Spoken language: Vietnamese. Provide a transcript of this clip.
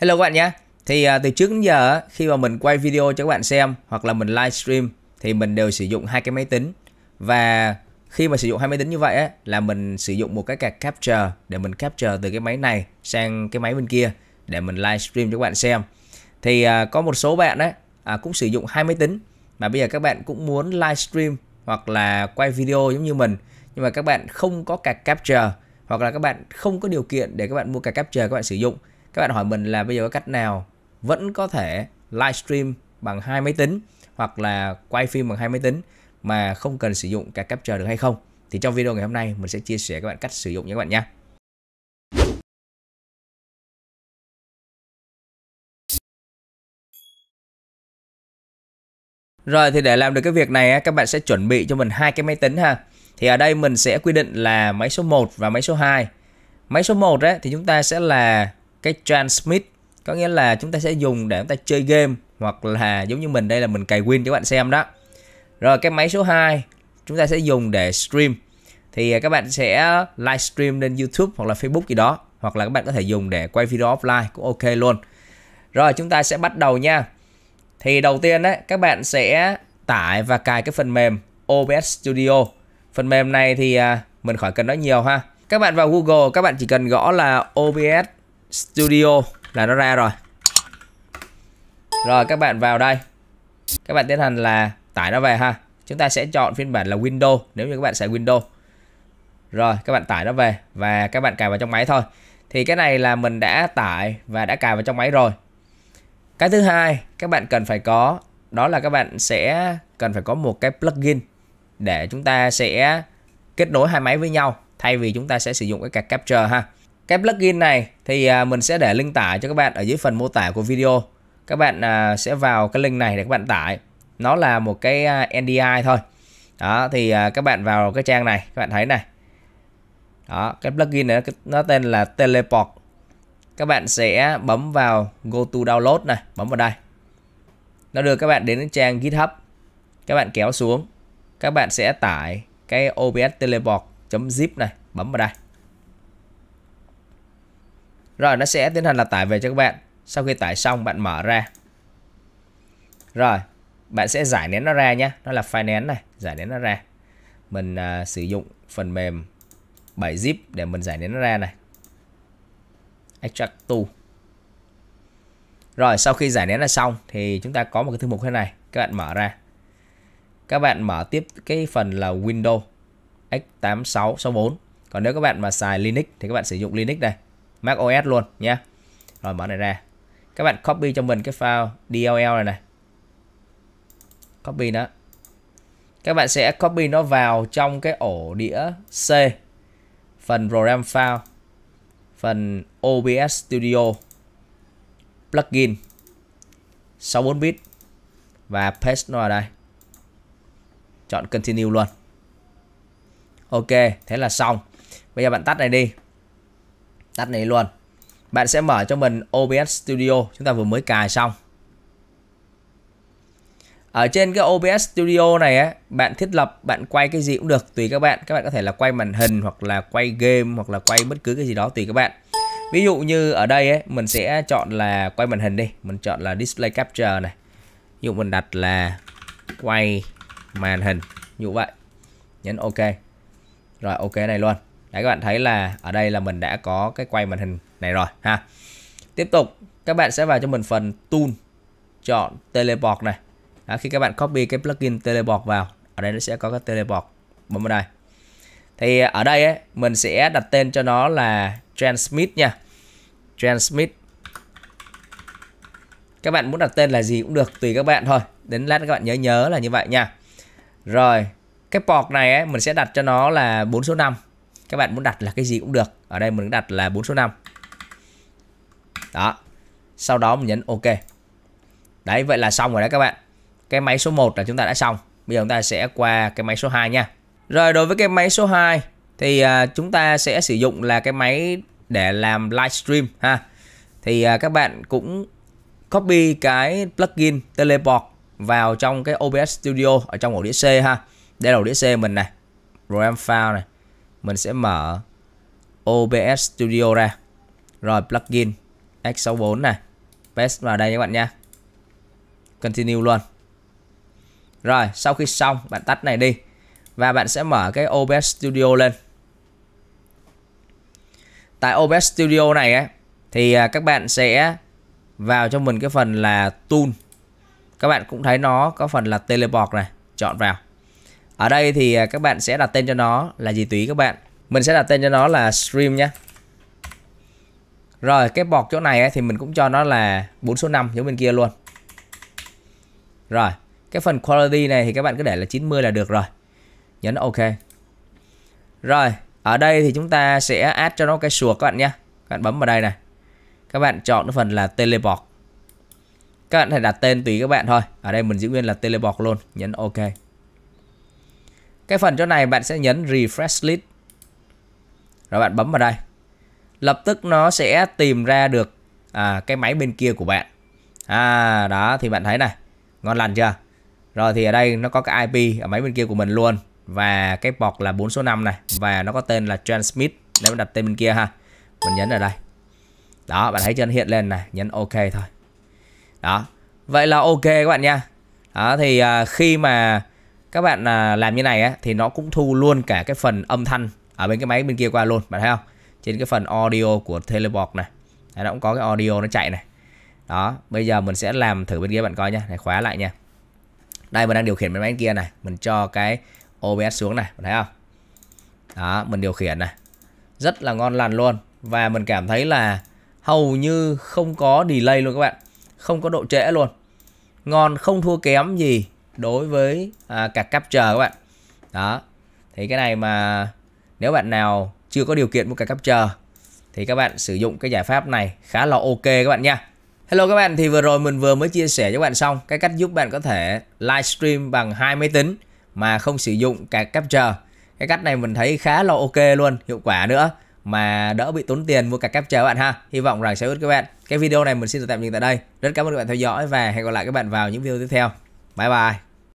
Hello các bạn nhé. Thì à, từ trước đến giờ khi mà mình quay video cho các bạn xem hoặc là mình livestream thì mình đều sử dụng hai cái máy tính và khi mà sử dụng hai máy tính như vậy á, là mình sử dụng một cái card capture để mình capture từ cái máy này sang cái máy bên kia để mình livestream cho các bạn xem. Thì à, có một số bạn á à, cũng sử dụng hai máy tính mà bây giờ các bạn cũng muốn livestream hoặc là quay video giống như mình nhưng mà các bạn không có card capture hoặc là các bạn không có điều kiện để các bạn mua card capture các bạn sử dụng các bạn hỏi mình là bây giờ có cách nào vẫn có thể livestream bằng hai máy tính hoặc là quay phim bằng hai máy tính mà không cần sử dụng cả capture được hay không thì trong video ngày hôm nay mình sẽ chia sẻ các bạn cách sử dụng nha các bạn nha Rồi thì để làm được cái việc này các bạn sẽ chuẩn bị cho mình hai cái máy tính ha. Thì ở đây mình sẽ quy định là máy số 1 và máy số 2. Máy số 1 ấy, thì chúng ta sẽ là cái transmit có nghĩa là chúng ta sẽ dùng để chúng ta chơi game hoặc là giống như mình đây là mình cài win cho các bạn xem đó rồi cái máy số 2 chúng ta sẽ dùng để stream thì à, các bạn sẽ livestream lên YouTube hoặc là Facebook gì đó hoặc là các bạn có thể dùng để quay video offline cũng ok luôn. Rồi chúng ta sẽ bắt đầu nha. Thì đầu tiên đấy các bạn sẽ tải và cài cái phần mềm OBS Studio. Phần mềm này thì à, mình khỏi cần nói nhiều ha. Các bạn vào Google các bạn chỉ cần gõ là OBS Studio là nó ra rồi rồi các bạn vào đây các bạn tiến hành là tải nó về ha chúng ta sẽ chọn phiên bản là Windows nếu như các bạn xài Windows rồi các bạn tải nó về và các bạn cài vào trong máy thôi thì cái này là mình đã tải và đã cài vào trong máy rồi cái thứ hai các bạn cần phải có đó là các bạn sẽ cần phải có một cái plugin để chúng ta sẽ kết nối hai máy với nhau thay vì chúng ta sẽ sử dụng cái card capture ha cái plugin này thì à, mình sẽ để link tải cho các bạn ở dưới phần mô tả của video. Các bạn à, sẽ vào cái link này để các bạn tải. Nó là một cái à, NDI thôi. Đó thì các bạn vào cái trang này, các bạn thấy này. Đó, cái plugin này nó tên là Teleport. Các bạn sẽ bấm vào go to download này, bấm vào đây. Nó đưa các bạn đến trang GitHub. Các bạn kéo xuống. Các bạn sẽ tải cái OBS teleport.zip này, bấm vào đây. Rồi nó sẽ tiến hành là tải về cho các bạn. Sau khi tải xong bạn mở ra. Rồi, bạn sẽ giải nén nó ra nhé. Nó là file nén này, giải nén nó ra. Mình uh, sử dụng phần mềm 7 zip để mình giải nén nó ra này. Extract to. Rồi, sau khi giải nén là xong thì chúng ta có một cái thư mục thế này. Các bạn mở ra. Các bạn mở tiếp cái phần là Windows x8664. Còn nếu các bạn mà xài Linux thì các bạn sử dụng Linux này Mac OS luôn nhé rồi mở này ra các bạn copy cho mình cái file DLL này này copy nó các bạn sẽ copy nó vào trong cái ổ đĩa C phần program file phần OBS Studio plugin 64 bit và paste nó vào đây chọn continue luôn ok thế là xong bây giờ bạn tắt này đi tắt này luôn bạn sẽ mở cho mình OBS Studio chúng ta vừa mới cài xong ở trên cái OBS Studio này á, bạn thiết lập, bạn quay cái gì cũng được tùy các bạn. Các bạn có thể là quay màn hình hoặc là quay game hoặc là quay bất cứ cái gì đó tùy các bạn. Ví dụ như ở đây ấy, mình sẽ chọn là quay màn hình đi, mình chọn là display capture này. Ví dụ mình đặt là quay màn hình, như vậy. Nhấn ok. Rồi ok này luôn. Đấy các bạn thấy là ở đây là mình đã có cái quay màn hình này rồi ha. Tiếp tục các bạn sẽ vào cho mình phần tool chọn teleport này. Đó, khi các bạn copy cái plugin teleport vào ở đây nó sẽ có cái teleport bấm vào đây. Thì ở đây ấy, mình sẽ đặt tên cho nó là transmit nha. Transmit. Các bạn muốn đặt tên là gì cũng được tùy các bạn thôi. Đến lát các bạn nhớ nhớ là như vậy nha. Rồi, cái port này ấy, mình sẽ đặt cho nó là 4 số 5 các bạn muốn đặt là cái gì cũng được ở đây mình đặt là 4 số 5 đó sau đó mình nhấn ok đấy vậy là xong rồi đấy các bạn cái máy số 1 là chúng ta đã xong bây giờ chúng ta sẽ qua cái máy số 2 nha rồi đối với cái máy số 2 thì à, chúng ta sẽ sử dụng là cái máy để làm livestream ha thì à, các bạn cũng copy cái plugin teleport vào trong cái OBS Studio ở trong ổ đĩa C ha đây là ổ đĩa C mình này ram file này mình sẽ mở OBS Studio ra rồi plugin X64 này paste vào đây các bạn nha continue luôn rồi sau khi xong bạn tắt này đi và bạn sẽ mở cái OBS Studio lên tại OBS Studio này ấy, thì à, các bạn sẽ vào cho mình cái phần là tool các bạn cũng thấy nó có phần là teleport này chọn vào ở đây thì à, các bạn sẽ đặt tên cho nó là gì tùy các bạn mình sẽ đặt tên cho nó là stream nhé rồi cái bọt chỗ này ấy, thì mình cũng cho nó là 4 số 5 giống bên kia luôn rồi cái phần quality này thì các bạn cứ để là 90 là được rồi nhấn ok rồi ở đây thì chúng ta sẽ add cho nó cái sùa các bạn nhé các bạn bấm vào đây này các bạn chọn cái phần là teleport các bạn hãy đặt tên tùy các bạn thôi ở đây mình giữ nguyên là teleport luôn nhấn ok cái phần chỗ này bạn sẽ nhấn refresh list. Rồi bạn bấm vào đây. Lập tức nó sẽ tìm ra được à, cái máy bên kia của bạn. À đó thì bạn thấy này. Ngon lành chưa? Rồi thì ở đây nó có cái IP ở máy bên kia của mình luôn và cái port là 4 số 5 này và nó có tên là transmit nếu mình đặt tên bên kia ha. Mình nhấn ở đây. Đó, bạn thấy trên hiện lên này, nhấn ok thôi. Đó. Vậy là ok các bạn nha. Đó thì à, khi mà các bạn à, làm như này thì nó cũng thu luôn cả cái phần âm thanh ở bên cái máy bên kia qua luôn bạn thấy không trên cái phần audio của teleport này nó cũng có cái audio nó chạy này đó bây giờ mình sẽ làm thử bên kia bạn coi nha này khóa lại nha đây mình đang điều khiển bên máy bên kia này mình cho cái OBS xuống này bạn thấy không đó mình điều khiển này rất là ngon lành luôn và mình cảm thấy là hầu như không có delay luôn các bạn không có độ trễ luôn ngon không thua kém gì đối với à, cả capture các bạn đó thì cái này mà nếu bạn nào chưa có điều kiện mua cả capture thì các bạn sử dụng cái giải pháp này khá là ok các bạn nha Hello các bạn thì vừa rồi mình vừa mới chia sẻ cho các bạn xong cái cách giúp bạn có thể livestream bằng hai máy tính mà không sử dụng cả capture cái cách này mình thấy khá là ok luôn hiệu quả nữa mà đỡ bị tốn tiền mua cả capture các bạn ha hy vọng rằng sẽ giúp các bạn cái video này mình xin được tạm dừng tại đây rất cảm ơn các bạn theo dõi và hẹn gặp lại các bạn vào những video tiếp theo Bye bye.